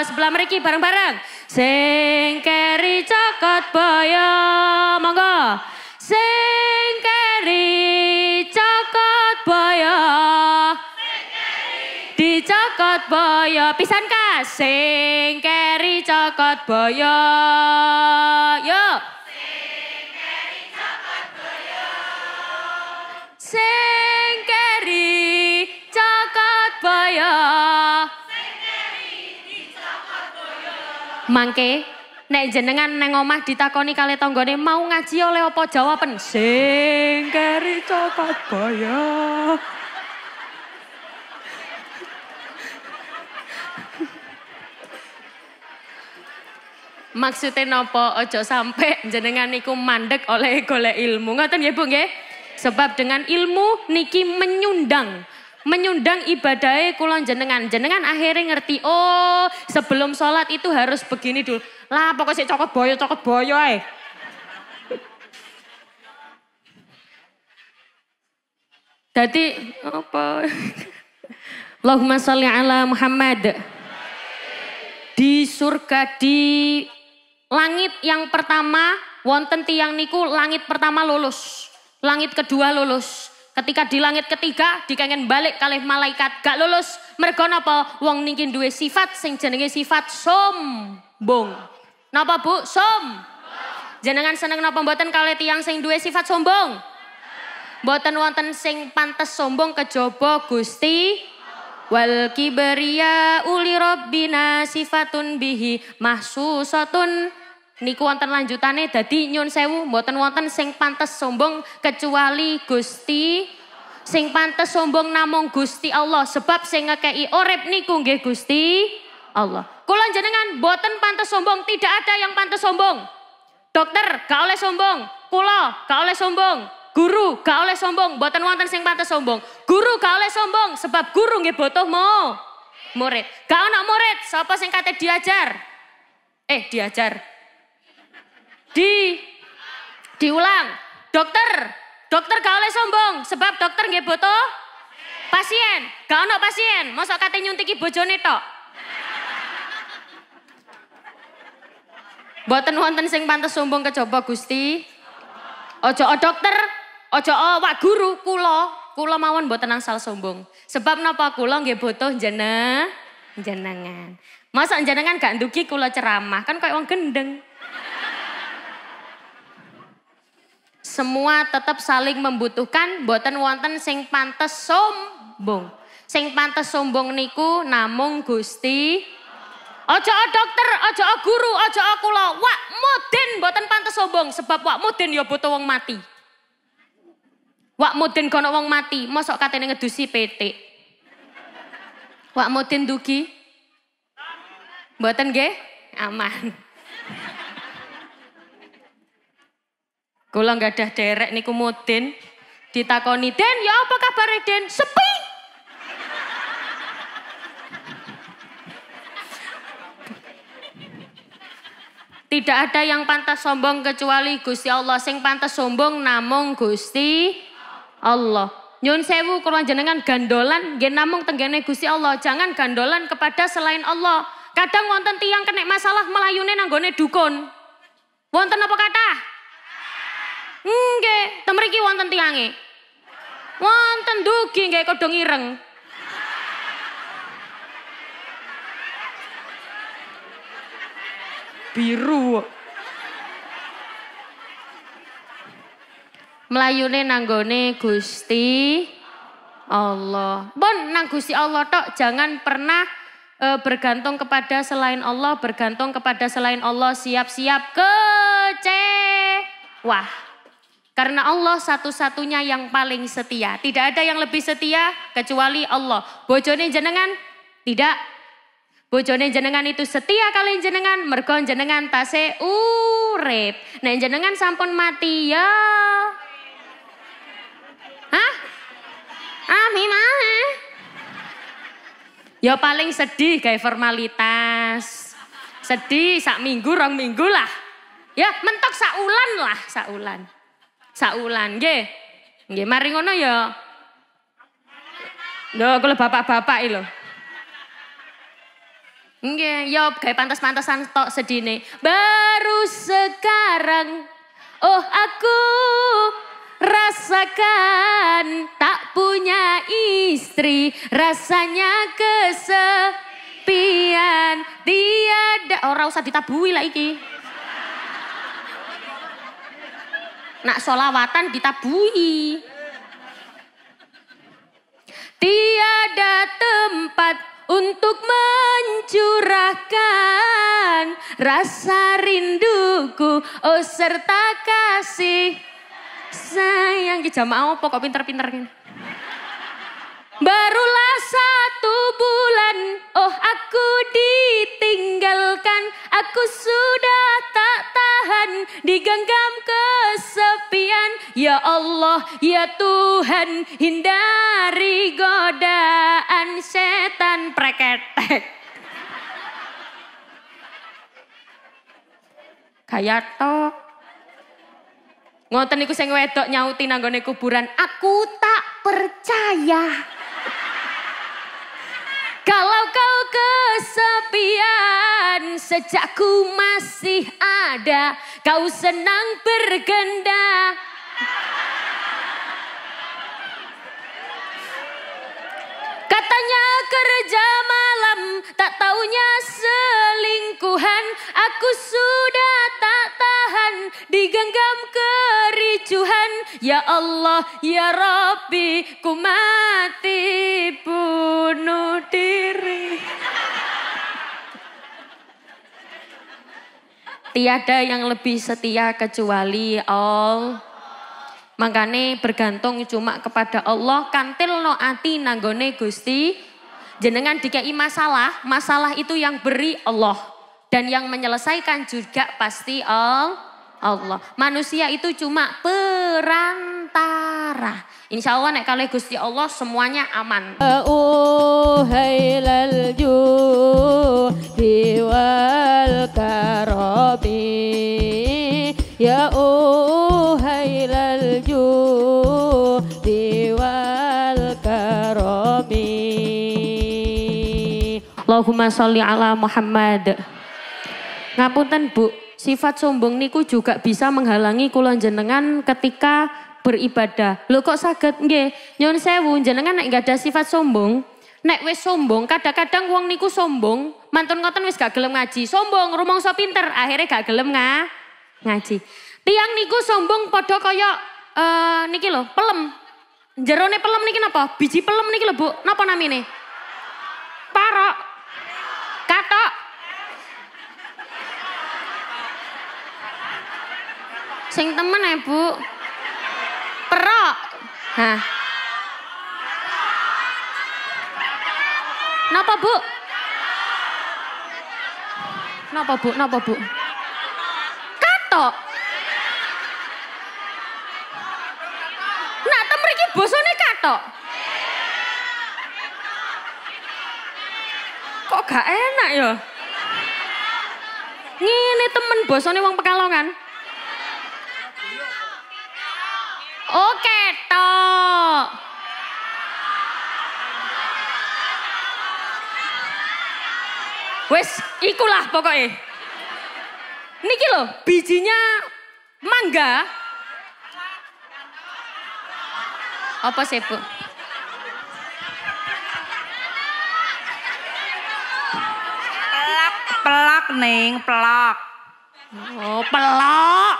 [SPEAKER 1] Sebelah meriki bareng-bareng. Sing keri cokot boyo. Monggo. Sing keri cokot boyo. Dicokot cokot boyo pisan kasing keri cokot boyo yo sing keri cokot boyo mangke nek jenengan neng omah ditakoni kali tanggane mau ngaji oleh apa jawaban sing keri cokot boyo Maksudnya nopo ojo sampai jenengan niku mandek oleh golek ilmu. Ngoten ya Bu ya? Sebab dengan ilmu niki menyundang menyundang ibadahnya kulon jenengan. Jenengan akhirnya ngerti, oh sebelum sholat itu harus begini dulu. Lah pokoknya cokot boyo, cokot boyo eh. Jadi apa? Allahumma sholli ala Muhammad. Di surga di langit yang pertama wonten tiang niku langit pertama lulus, langit kedua lulus. Ketika di langit ketiga dikangen balik kalih malaikat gak lulus, mergo napa wong niki dua sifat sing jenenge sifat sombong. Napa Bu? Som. Jenengan seneng napa mboten kalih tiang sing dua sifat sombong? Mboten wonten sing pantes sombong kejaba Gusti Wal kibriya uli rabbina sifatun bihi mahsusatun Niku wonten lanjutane dadi nyun sewu mboten wonten sing pantes sombong kecuali Gusti sing pantes sombong namung Gusti Allah sebab sing ngekei urip niku nggih Gusti Allah. Kula jenengan mboten pantes sombong, tidak ada yang pantes sombong. Dokter gak oleh sombong, kula gak oleh sombong, guru gak oleh sombong, mboten wonten sing pantes sombong. Guru gak oleh sombong sebab guru nggih butuh murid. Gak ana murid, sapa sing kate diajar? Eh diajar, di diulang. Dokter, dokter gak oleh sombong sebab dokter nggak butuh pasien. Gak ono pasien, masa kate nyuntiki bojone tok. Mboten wonten sing pantes sombong kecoba Gusti. Ojo o dokter, ojo o wak guru kulo kula mawon mboten angsal sombong. Sebab napa kulo nggih butuh jana jenengan. Masa jenengan gak nduki kulo ceramah, kan kayak wong gendeng. semua tetap saling membutuhkan boten wonten sing pantes sombong sing pantes sombong niku namung Gusti Ojo o dokter, ojo o guru, ojo o kula. Wak mudin buatan pantas sombong sebab wak mudin ya butuh wong mati. Wak mudin kono wong mati, Masuk katene ngedusi PT. Wak mudin dugi. Buatan ge Aman. Kula gadah derek niku mudin ditakoni Den ya apa kabar Den? Sepi. Tidak ada yang pantas sombong kecuali Gusti Allah. Sing pantas sombong namung Gusti Allah. Nyun sewu kurang jenengan gandolan nggih namung tenggene Gusti Allah. Jangan gandolan kepada selain Allah. Kadang wonten tiang kena masalah melayune nanggone dukun. Wonten apa kata? Nggih, teng mriki wonten tiange. Wonten dugi nggih kodho ireng. Biru. Melayune nanggone Gusti Allah. bon, nang Gusti Allah tok jangan pernah e, bergantung kepada selain Allah, bergantung kepada selain Allah, siap-siap Wah. Karena Allah satu-satunya yang paling setia. Tidak ada yang lebih setia kecuali Allah. Bojone jenengan? Tidak. Bojone jenengan itu setia kali jenengan. Mergon jenengan tase urep. Nah jenengan sampun mati ya. Hah? Ami mana? Ya paling sedih kayak formalitas. Sedih sak minggu, rong minggu lah. Ya mentok sak ulan lah, sak ulan. Saulan ge ge mari ngono ya. Lho kalau bapak-bapak ilo Nggih, yo kayak pantas-pantasan tok nih, Baru sekarang oh aku rasakan tak punya istri rasanya kesepian tiada ora oh, usah ditabui lah iki. Nak solawatan ditabui. Tiada tempat untuk mencurahkan rasa rinduku oh serta kasih sayang Kita mau pokok pinter-pinter ini. Barulah satu bulan oh aku ditinggalkan aku sudah Tuhan digenggam kesepian Ya Allah ya Tuhan hindari godaan setan preketek Kayak tok Ngoten iku sing wedok nyauti nanggone kuburan aku tak percaya kalau kau kesepian sejak ku masih ada, kau senang bergenda. Katanya kerja malam, tak taunya selingkuhan. Aku sudah tak tahan, digenggam kericuhan. Ya Allah, ya Rabbi, ku mati bunuh diri. Tiada yang lebih setia kecuali Allah. Makanya bergantung cuma kepada Allah kantil no ati nanggone Gusti jenengan dikai masalah, masalah itu yang beri Allah dan yang menyelesaikan juga pasti Allah. Manusia itu cuma perantara. Insya Allah naik kali Gusti Allah semuanya aman. Allahumma sholli ala Muhammad. Ngapunten Bu, sifat sombong niku juga bisa menghalangi kula jenengan ketika beribadah. Lho kok saged nggih? Nyun sewu jenengan nek enggak ada sifat sombong, nek wis sombong, kadang-kadang wong niku sombong, mantun ngoten wis gak gelem ngaji. Sombong rumangsa so pinter, akhirnya gak gelem nga, ngaji. Tiang niku sombong padha kaya uh, niki lho, pelem. Jerone pelem niki napa? Biji pelem niki lho, Bu. Napa namine? Parok. Sing temen ya bu. Perok. Hah. Napa bu? Napa bu? Napa bu? Katok. Nak temen ini bosone katok. Kok gak enak ya? Ngini temen bosone wong Pekalongan. Oke, to. Wes, ikulah pokoknya. Niki loh, bijinya mangga. Apa sih, Bu? Pelak, pelak, Neng, pelak. Oh, pelak.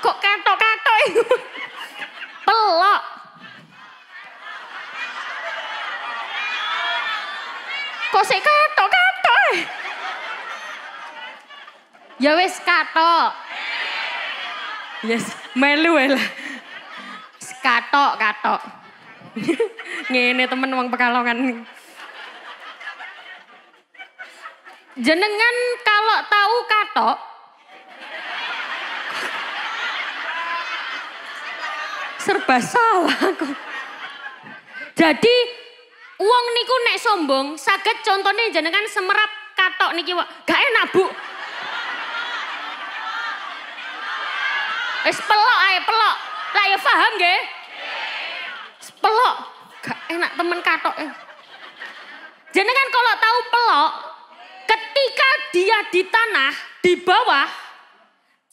[SPEAKER 1] Kok ketok ketok? itu? Pelok. Kok sih kato kato? Ya wes kato. Yes, melu lah. Kato kato. (laughs) Ngene temen uang Pekalongan. Jenengan kalau tahu katok, serba salah aku. Jadi uang niku nek sombong, sakit contohnya jenengan semerap katok niki wak. Gak enak bu. Es pelok ae pelok. Lah ya paham nggih? Pelok. Gak enak temen katok. E. Jenengan kalau tahu pelok, ketika dia di tanah, di bawah,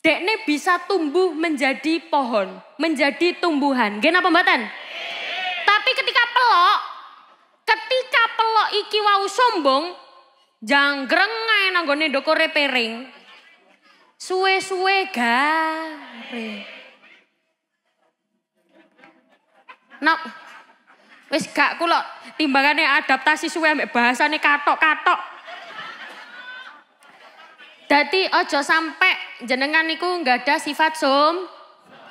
[SPEAKER 1] Dekne bisa tumbuh menjadi pohon, menjadi tumbuhan. Gena pembatan? Tapi ketika pelok, ketika pelok iki wau sombong, jangkreng janggrengai nanggone doko repering. Suwe-suwe gare. Nak, wis gak kulo timbangannya adaptasi suwe ambek bahasane katok-katok. Dadi ojo sampai jenengan niku nggak ada sifat som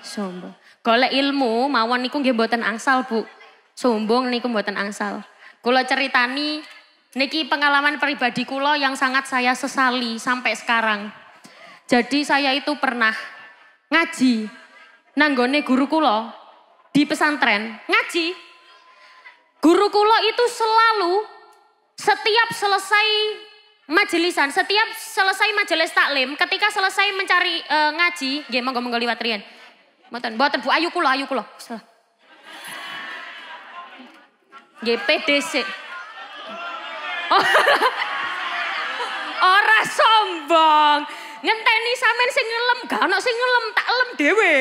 [SPEAKER 1] sombong. Golek ilmu mawon niku nggih mboten angsal, Bu. Sombong niku mboten angsal. Kula ceritani niki pengalaman pribadi kula yang sangat saya sesali sampai sekarang. Jadi saya itu pernah ngaji nanggone guru kula di pesantren, ngaji. Guru kula itu selalu setiap selesai Majelisan, setiap selesai majelis taklim, ketika selesai mencari uh, ngaji, nggih monggo-monggo liwat riyen. Mboten, mboten Bu Ayu kula, Ayu kula. Nggih PDC. Oh, (laughs) ora sombong. Ngenteni sampean sing ngelem, gak ono sing ngelem, tak lem dhewe.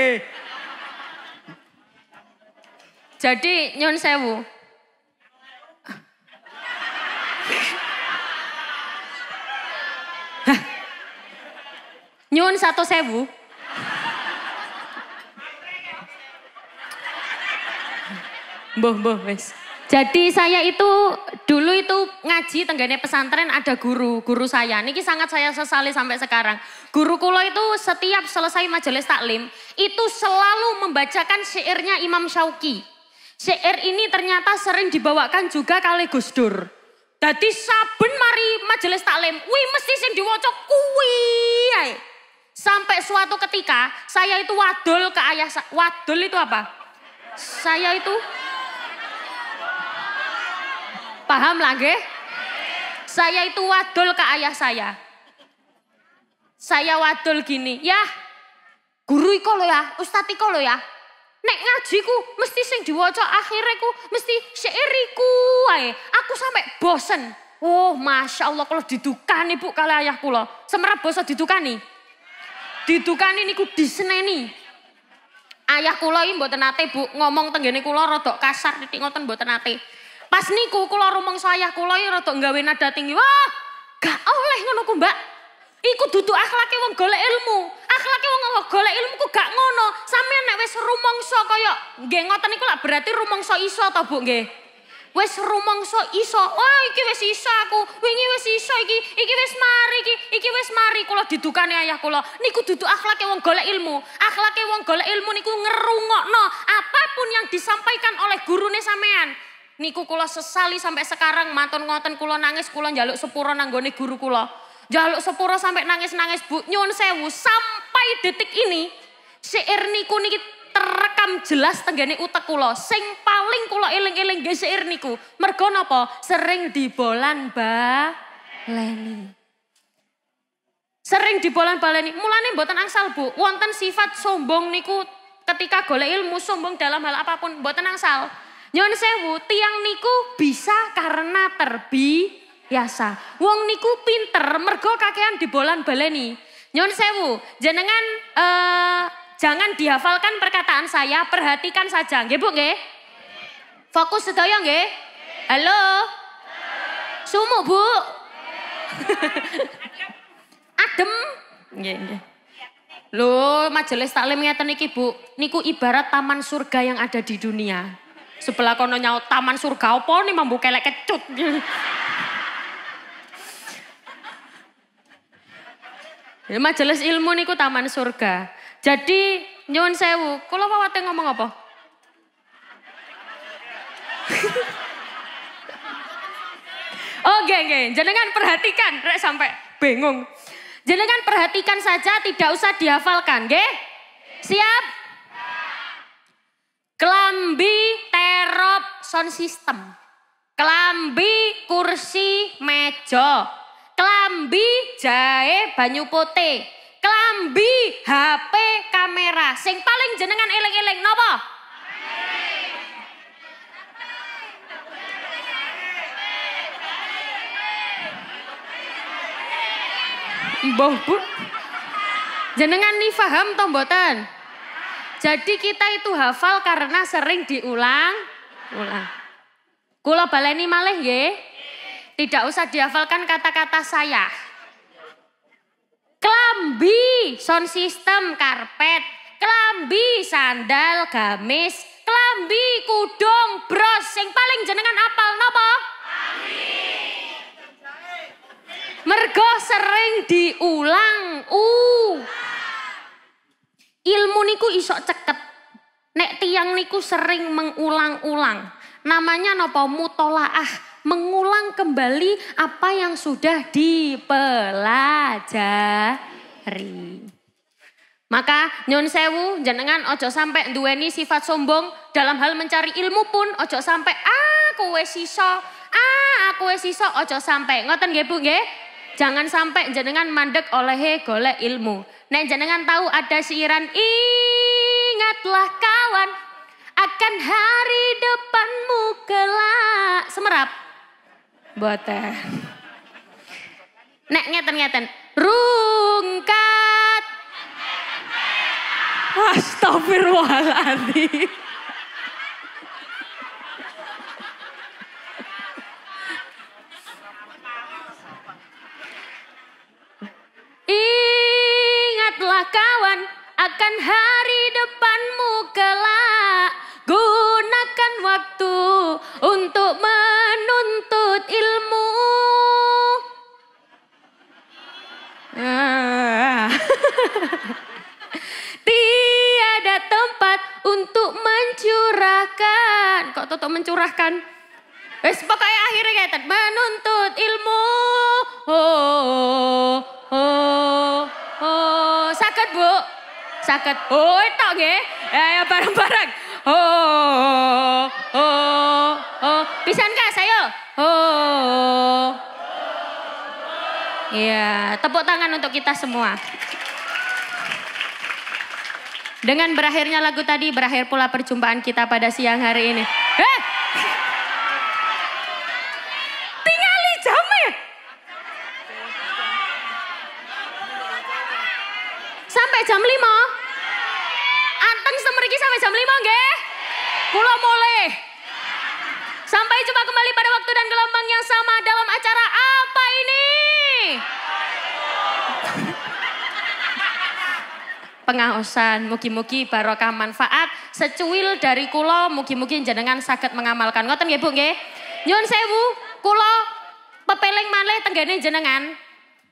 [SPEAKER 1] Jadi nyun sewu, Nyun satu sewu. Boh, boh, wes. Jadi saya itu dulu itu ngaji tenggane pesantren ada guru, guru saya. Niki sangat saya sesali sampai sekarang. Guru kulo itu setiap selesai majelis taklim itu selalu membacakan syairnya Imam Syauki. Syair ini ternyata sering dibawakan juga kali Gus Dur. Jadi saben mari majelis taklim, wih mesti sing diwaca kuwi Sampai suatu ketika saya itu wadul ke ayah saya. Wadul itu apa? Saya itu paham lagi? Saya itu wadul ke ayah saya. Saya wadul gini, ya guru iko lo ya, ustadz iko lo ya. Nek ngajiku mesti sing akhirnya akhiriku mesti syairiku wae. Aku sampai bosen. Oh, masya Allah kalau didukani bu kali ayahku lo Semerap bosen didukani ditukani niku diseneni. Ayah kula iki mboten nate Bu ngomong tenggene kula rada kasar titik ngoten mboten nate. Pas niku kula rumangsa ayah kula iki rada nggawe nada tinggi. Wah, gak oleh ngono ku, Mbak. Iku duduk akhlake wong golek ilmu. akhlaknya wong golek ilmu ku gak ngono. sambil nek wis rumangsa kaya gengotan ngoten niku lah berarti rumangsa iso atau Bu nggih? wis so iso. Oh, iki wes iso aku. Wingi wes iso iki. Iki wes mari iki. Iki wes mari kulo didukane ayah kulo, Niku duduk akhlaknya wong golek ilmu. akhlaknya wong golek ilmu niku no, apapun yang disampaikan oleh gurune sampean. Niku kulo sesali sampai sekarang maton ngoten kulo nangis kulo jaluk sepuro nanggone guru kulo, Jaluk sepuro sampai nangis-nangis Bu. sewu sampai detik ini syair niku niki terekam jelas tenggane utek kula. Sing paling kula eling-eling nggih seir niku. Mergo napa? Sering dibolan ba leni Sering dibolan baleni. Mulane mboten angsal, Bu. Wonten sifat sombong niku ketika golek ilmu sombong dalam hal apapun mboten angsal. Nyon sewu, tiang niku bisa karena terbiasa. Wong niku pinter mergo kakean dibolan baleni. Nyon sewu, jenengan eh uh, Jangan dihafalkan perkataan saya, perhatikan saja. Nggih, Bu, nggih? Fokus sedaya nggih? Halo? Sumu, Bu? (laughs) Adem? Nggih, nggih. Loh, majelis taklim ngeten iki, Bu. Niku ibarat taman surga yang ada di dunia. Sebelah kono nyau taman surga opo nih mambu kelek kecut. (laughs) majelis ilmu niku taman surga. Jadi nyuwun sewu, kalau wawate ngomong apa? Oke, okay, okay. jangan perhatikan, rek sampai bingung. Jangan perhatikan saja, tidak usah dihafalkan, oke? Siap? Kelambi terop sound system. Kelambi kursi meja. Kelambi jahe banyu putih. Klambi, HP, kamera. Sing paling jenengan eling-eling nopo? Mbah Bu. Jenengan nih paham tombotan. mboten? Jadi kita itu hafal karena sering diulang ulang. Kula baleni malih nggih. Tidak usah dihafalkan kata-kata saya. Kelambi sound system karpet, kelambi sandal gamis, kelambi kudung bros sing paling jenengan apal napa? Mergo sering diulang. u. Ilmu niku isok ceket. Nek tiang niku sering mengulang-ulang. Namanya nopo mutolaah mengulang kembali apa yang sudah dipelajari. Maka nyon sewu jenengan ojo sampai dueni sifat sombong dalam hal mencari ilmu pun ojo sampai ah kowe siso ah aku siso ojo sampai ngoten nggih Bu nggih. Jangan sampai jenengan mandek oleh golek ilmu. Nek jenengan tahu ada siiran ingatlah kawan akan hari depanmu kelak semerap Boten. Nek ngeten ngeten. Rungkat. Astagfirullahaladzim. Ingatlah kawan akan hari depanmu kelak Gunakan waktu untuk menuntut ilmu. Ah. (laughs) Tiada tempat untuk mencurahkan. Kok tutup mencurahkan? Wes pokoknya akhirnya kayak menuntut ilmu. Oh, oh, oh, oh. sakit bu, sakit. Oh, itu nggih. Ya, ya bareng-bareng ho ho ho. Pisan kah sayo? Ho. Iya, tepuk tangan untuk kita semua. Dengan berakhirnya lagu tadi, berakhir pula perjumpaan kita pada siang hari ini. kaosan. Mugi-mugi barokah manfaat secuil dari kulo mugi-mugi jenengan sakit mengamalkan. Ngoten nggih Bu nggih? Nyun sewu, kula pepeling malih tenggene jenengan.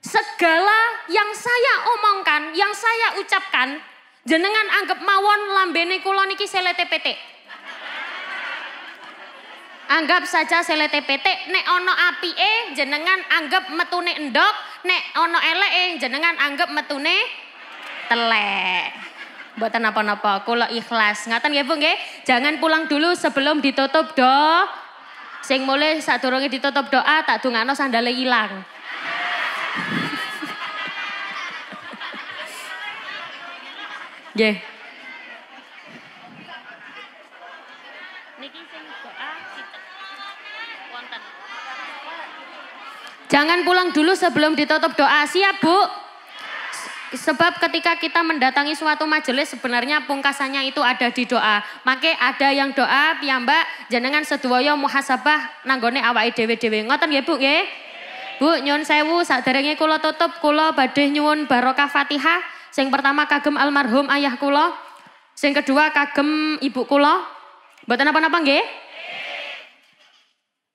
[SPEAKER 1] Segala yang saya omongkan, yang saya ucapkan, jenengan anggap mawon lambene kula niki selete anggap saja sele TPT nek ono api e jenengan anggap metune endok nek ono ele e jenengan anggap metune telek. Buatan apa-apa, kulo ikhlas. Ngatan ya bu nge? jangan pulang dulu sebelum ditutup do. Sing mulai saat durungnya ditutup doa, tak dungano sandale hilang. (laughs) Nggih. Niki doa Jangan pulang dulu sebelum ditutup doa. Siap, Bu? Sebab ketika kita mendatangi suatu majelis sebenarnya pungkasannya itu ada di doa. Maka ada yang doa piyambak jenengan sedoyo muhasabah nanggone awake dhewe-dhewe. Ngoten nggih Bu nggih? Bu nyun sewu saderenge kula tutup kula badhe nyuwun barokah Fatihah. Sing pertama kagem almarhum ayah kula. Sing kedua kagem ibu kula. Mboten apa-apa nggih?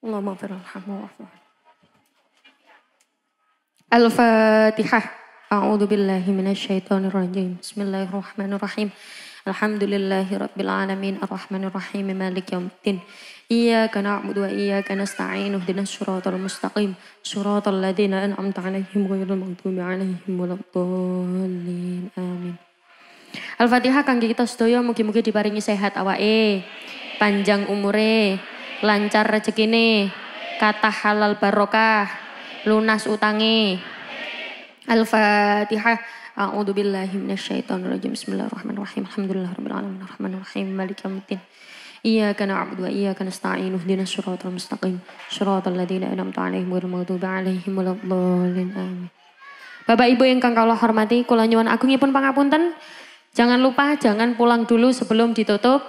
[SPEAKER 1] Allahumma firhamhu Al-Fatihah. A'udzu billahi minasyaitonir rajim. Bismillahirrahmanirrahim. Alhamdulillahi rabbil alamin arrahmanir rahim malik yaumiddin. Iyyaka na'budu wa iyyaka nasta'in ihdinas siratal mustaqim. Siratal ladzina an'amta 'alaihim ghairil maghdubi 'alaihim waladdallin. Amin. Al-Fatihah kangge kita sedoyo Mungkin-mungkin diparingi sehat awake, panjang umure, lancar rezekine, kata halal barokah, lunas utangi. Amin. Al-Fatihah. A'udzu billahi minasyaitonir rajim. Bismillahirrahmanirrahim. Alhamdulillahirabbil alamin. rahim. Maliki yaumiddin. Iyyaka na'budu wa iyyaka nasta'in. Ihdinash shiratal mustaqim. Shiratal ladzina an'amta 'alaihim ghairil maghdubi 'alaihim الضالين Amin. Bapak Ibu yang kang hormati, kula nyuwun agungipun pangapunten. Jangan lupa jangan pulang dulu sebelum ditutup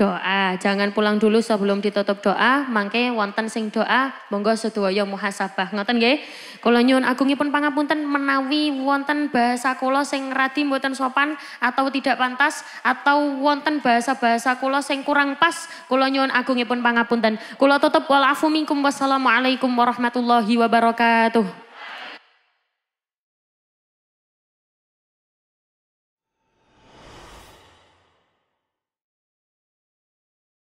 [SPEAKER 1] doa. Jangan pulang dulu sebelum ditutup doa, mangke wonten sing doa, monggo sedoyo muhasabah. Ngoten nggih? Kula nyuwun agungipun pangapunten menawi wonten bahasa kula sing radi mboten sopan atau tidak pantas atau wonten bahasa-bahasa kula sing kurang pas, kula nyuwun agungipun pangapunten. Kula tutup wal afu minkum wassalamualaikum warahmatullahi wabarakatuh.